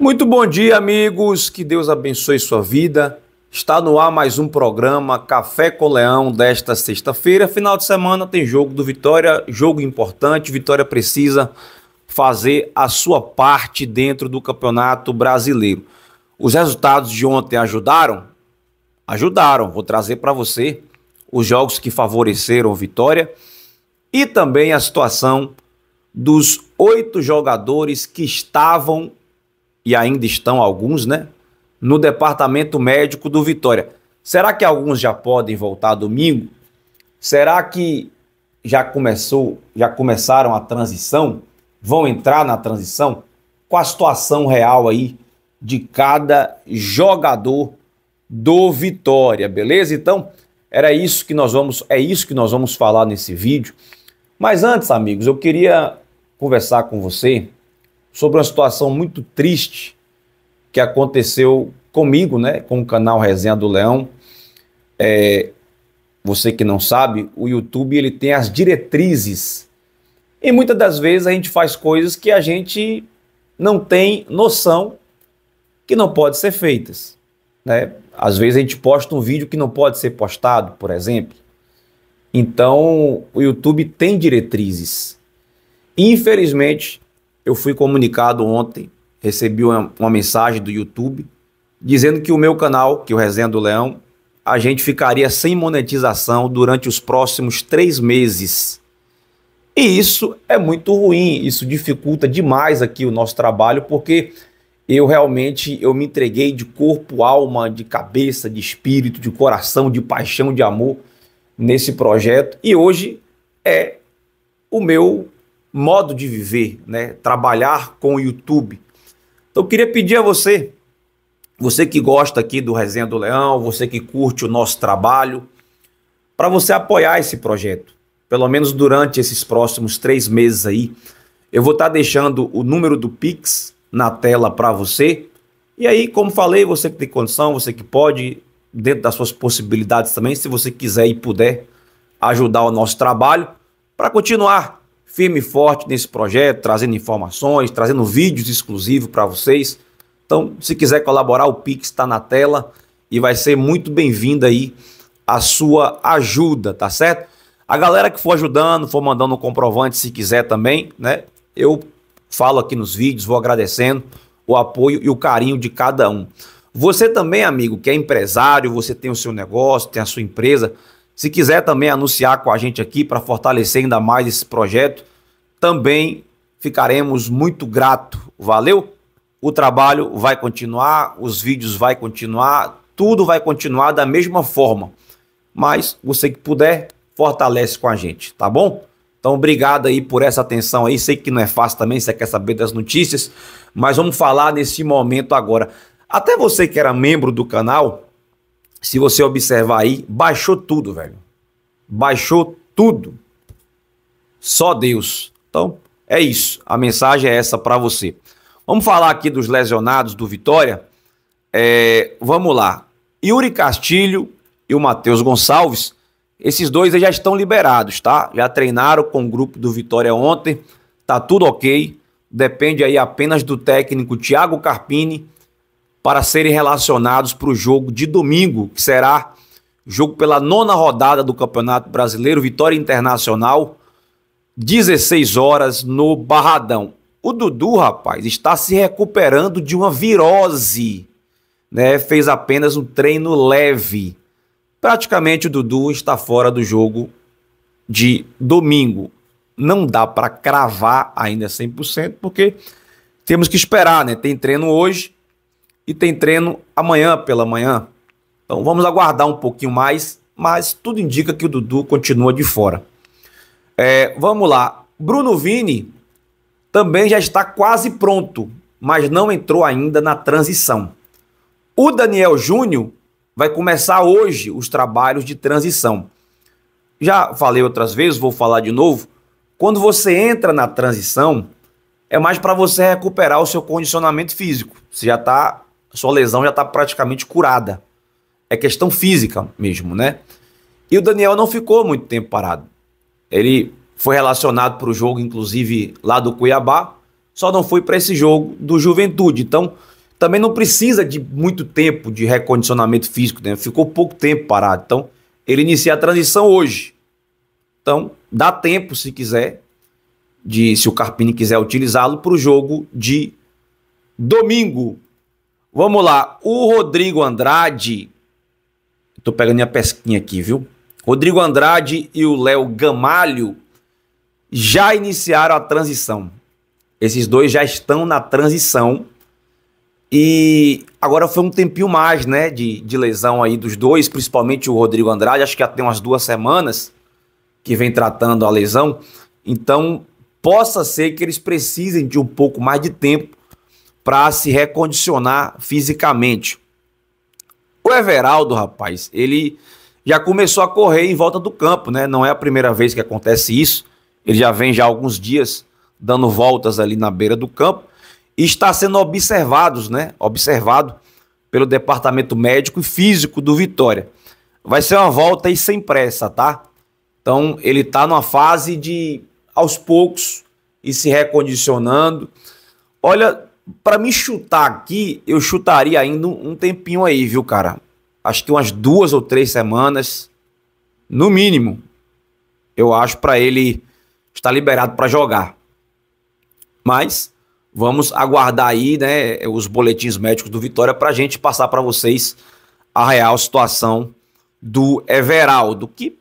Muito bom dia, amigos. Que Deus abençoe sua vida. Está no ar mais um programa Café com Leão desta sexta-feira. Final de semana tem jogo do Vitória, jogo importante. Vitória precisa fazer a sua parte dentro do Campeonato Brasileiro. Os resultados de ontem ajudaram? Ajudaram. Vou trazer para você os jogos que favoreceram Vitória e também a situação dos oito jogadores que estavam e ainda estão alguns, né? No departamento médico do Vitória. Será que alguns já podem voltar domingo? Será que já começou, já começaram a transição? Vão entrar na transição? Qual a situação real aí de cada jogador do Vitória, beleza? Então, era isso que nós vamos, é isso que nós vamos falar nesse vídeo. Mas antes, amigos, eu queria conversar com você sobre uma situação muito triste que aconteceu comigo, né, com o canal Resenha do Leão. É, você que não sabe, o YouTube ele tem as diretrizes. E muitas das vezes a gente faz coisas que a gente não tem noção que não pode ser feitas. Né? Às vezes a gente posta um vídeo que não pode ser postado, por exemplo. Então o YouTube tem diretrizes. Infelizmente, eu fui comunicado ontem, recebi uma, uma, mensagem do YouTube dizendo que o meu canal, que é o Resenha do Leão, a gente ficaria sem monetização durante os próximos três meses. E isso é muito ruim, isso dificulta demais aqui o nosso trabalho, porque eu realmente eu me entreguei de corpo, alma, de cabeça, de espírito, de coração, de paixão, de amor nesse projeto. E hoje é o meu modo de viver, né? Trabalhar com o YouTube. Então eu queria pedir a você, você que gosta aqui do Resenha do Leão, você que curte o nosso trabalho, para você apoiar esse projeto. Pelo menos durante esses próximos três meses aí, eu vou estar tá deixando o número do Pix na tela para você. E aí, como falei, você que tem condição, você que pode, dentro das suas possibilidades também, se você quiser e puder ajudar o nosso trabalho para continuar firme e forte nesse projeto, trazendo informações, trazendo vídeos exclusivos para vocês. Então, se quiser colaborar, o Pix está na tela e vai ser muito bem-vinda aí a sua ajuda, tá certo? A galera que for ajudando, for mandando um comprovante se quiser também, né? Eu falo aqui nos vídeos, vou agradecendo o apoio e o carinho de cada um. Você também, amigo, que é empresário, você tem o seu negócio, tem a sua empresa, se quiser também anunciar com a gente aqui para fortalecer ainda mais esse projeto, também ficaremos muito grato. Valeu? O trabalho vai continuar, os vídeos vai continuar, tudo vai continuar da mesma forma. Mas você que puder, fortalece com a gente, tá bom? Então, obrigado aí por essa atenção aí. Sei que não é fácil também, você quer saber das notícias, mas vamos falar nesse momento agora. Até você que era membro do canal, se você observar aí, baixou tudo, velho. Baixou tudo. Só Deus. Então, é isso. A mensagem é essa para você. Vamos falar aqui dos lesionados do Vitória. É, vamos lá. Yuri Castilho e o Matheus Gonçalves, esses dois já estão liberados, tá? Já treinaram com o grupo do Vitória ontem. Tá tudo ok. Depende aí apenas do técnico Thiago Carpini para serem relacionados para o jogo de domingo, que será jogo pela nona rodada do Campeonato Brasileiro, Vitória Internacional, 16 horas no Barradão. O Dudu, rapaz, está se recuperando de uma virose, né? Fez apenas um treino leve. Praticamente o Dudu está fora do jogo de domingo. Não dá para cravar ainda 100%, porque temos que esperar, né? Tem treino hoje, e tem treino amanhã pela manhã. Então vamos aguardar um pouquinho mais, mas tudo indica que o Dudu continua de fora. É, vamos lá. Bruno Vini também já está quase pronto, mas não entrou ainda na transição. O Daniel Júnior vai começar hoje os trabalhos de transição. Já falei outras vezes, vou falar de novo. Quando você entra na transição, é mais para você recuperar o seu condicionamento físico. Você já está a sua lesão já está praticamente curada. É questão física mesmo, né? E o Daniel não ficou muito tempo parado. Ele foi relacionado para o jogo, inclusive lá do Cuiabá, só não foi para esse jogo do Juventude. Então, também não precisa de muito tempo de recondicionamento físico, né? Ficou pouco tempo parado. Então, ele inicia a transição hoje. Então, dá tempo, se quiser, de se o Carpini quiser utilizá-lo, para o jogo de domingo Vamos lá. O Rodrigo Andrade. Tô pegando minha pesquinha aqui, viu? Rodrigo Andrade e o Léo Gamalho já iniciaram a transição. Esses dois já estão na transição. E agora foi um tempinho mais, né? De, de lesão aí dos dois, principalmente o Rodrigo Andrade, acho que já tem umas duas semanas que vem tratando a lesão. Então, possa ser que eles precisem de um pouco mais de tempo para se recondicionar fisicamente. O Everaldo, rapaz, ele já começou a correr em volta do campo, né? Não é a primeira vez que acontece isso. Ele já vem já alguns dias dando voltas ali na beira do campo e está sendo observados, né? Observado pelo departamento médico e físico do Vitória. Vai ser uma volta e sem pressa, tá? Então ele está numa fase de aos poucos e se recondicionando. Olha, para me chutar aqui, eu chutaria ainda um tempinho aí, viu, cara? Acho que umas duas ou três semanas, no mínimo, eu acho, para ele estar liberado para jogar. Mas vamos aguardar aí, né, os boletins médicos do Vitória para a gente passar para vocês a real situação do Everaldo, que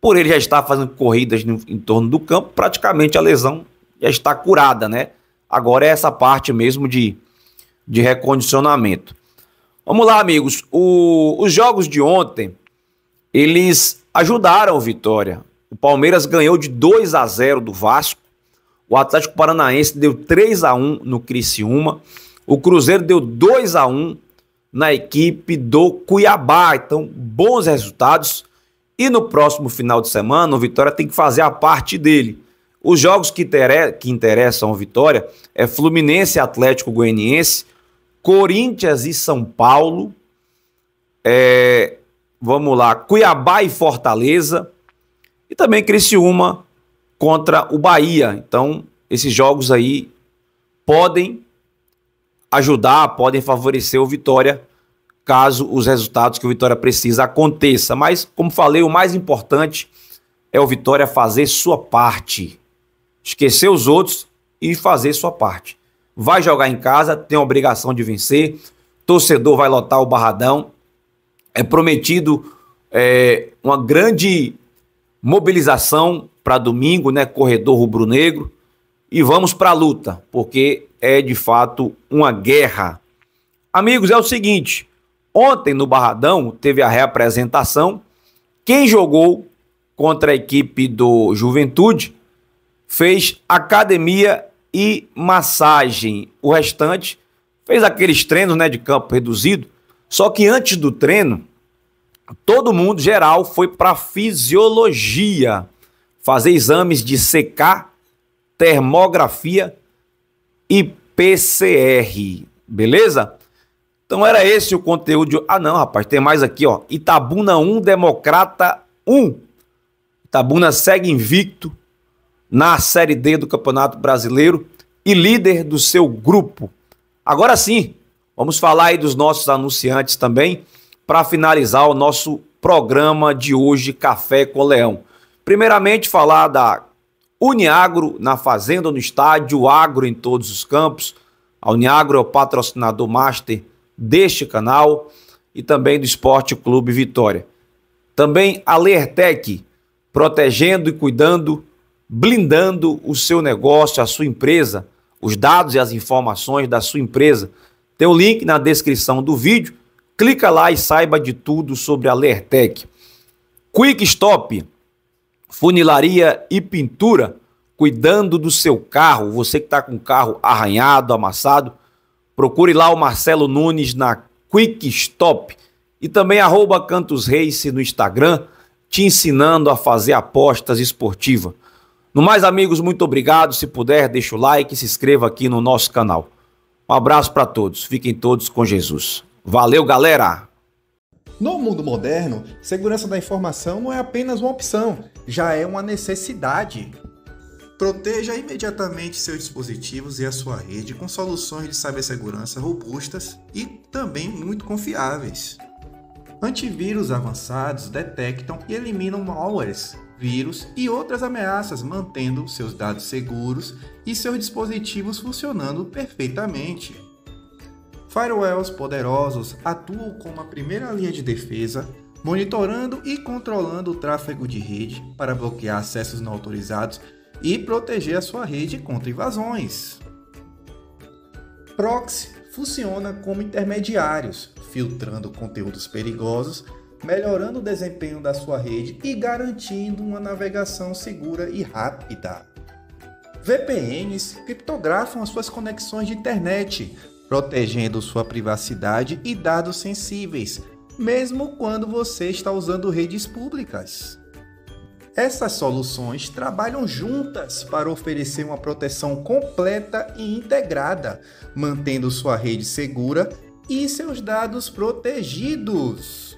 por ele já estar fazendo corridas em torno do campo, praticamente a lesão já está curada, né? Agora é essa parte mesmo de, de recondicionamento. Vamos lá, amigos. O, os jogos de ontem, eles ajudaram o Vitória. O Palmeiras ganhou de 2 a 0 do Vasco. O Atlético Paranaense deu 3 a 1 no Criciúma. O Cruzeiro deu 2 a 1 na equipe do Cuiabá. Então, bons resultados. E no próximo final de semana, o Vitória tem que fazer a parte dele. Os jogos que, que interessam Vitória é Fluminense, Atlético Goianiense, Corinthians e São Paulo. É, vamos lá, Cuiabá e Fortaleza. E também Criciúma contra o Bahia. Então, esses jogos aí podem ajudar, podem favorecer o Vitória caso os resultados que o Vitória precisa aconteça. Mas, como falei, o mais importante é o Vitória fazer sua parte esquecer os outros e fazer sua parte. Vai jogar em casa, tem a obrigação de vencer, torcedor vai lotar o barradão. É prometido é, uma grande mobilização para domingo, né? Corredor rubro-negro. E vamos para a luta, porque é de fato uma guerra. Amigos, é o seguinte: ontem no Barradão teve a reapresentação. Quem jogou contra a equipe do Juventude fez academia e massagem. O restante fez aqueles treinos né, de campo reduzido. Só que antes do treino, todo mundo geral foi para fisiologia fazer exames de CK, termografia e PCR. Beleza? Então era esse o conteúdo. Ah, não, rapaz, tem mais aqui, ó. Itabuna 1, Democrata 1. Itabuna segue invicto na Série D do Campeonato Brasileiro e líder do seu grupo. Agora sim, vamos falar aí dos nossos anunciantes também para finalizar o nosso programa de hoje, Café com Leão. Primeiramente, falar da Uniagro na Fazenda, no estádio, Agro em todos os campos. A Uniagro é o patrocinador master deste canal e também do Esporte Clube Vitória. Também a Lertec, protegendo e cuidando blindando o seu negócio, a sua empresa, os dados e as informações da sua empresa. Tem o um link na descrição do vídeo. Clica lá e saiba de tudo sobre a Lertec. Quick Stop, funilaria e pintura, cuidando do seu carro. Você que está com o carro arranhado, amassado, procure lá o Marcelo Nunes na Quick Stop. E também arroba Cantos no Instagram, te ensinando a fazer apostas esportivas. No mais, amigos, muito obrigado. Se puder, deixa o like e se inscreva aqui no nosso canal. Um abraço para todos. Fiquem todos com Jesus. Valeu, galera! No mundo moderno, segurança da informação não é apenas uma opção, já é uma necessidade. Proteja imediatamente seus dispositivos e a sua rede com soluções de cibersegurança robustas e também muito confiáveis. Antivírus avançados detectam e eliminam malwares vírus e outras ameaças, mantendo seus dados seguros e seus dispositivos funcionando perfeitamente. Firewalls poderosos atuam como a primeira linha de defesa, monitorando e controlando o tráfego de rede para bloquear acessos não autorizados e proteger a sua rede contra invasões. Proxy funciona como intermediários, filtrando conteúdos perigosos melhorando o desempenho da sua rede e garantindo uma navegação segura e rápida. VPNs criptografam as suas conexões de internet, protegendo sua privacidade e dados sensíveis, mesmo quando você está usando redes públicas. Essas soluções trabalham juntas para oferecer uma proteção completa e integrada, mantendo sua rede segura e seus dados protegidos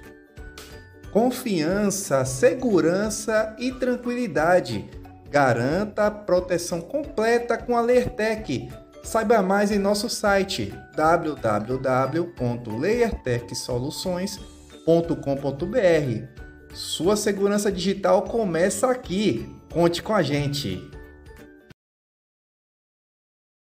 confiança, segurança e tranquilidade. Garanta proteção completa com a Lertec. Saiba mais em nosso site www.layertechsoluções.com.br. Sua segurança digital começa aqui. Conte com a gente.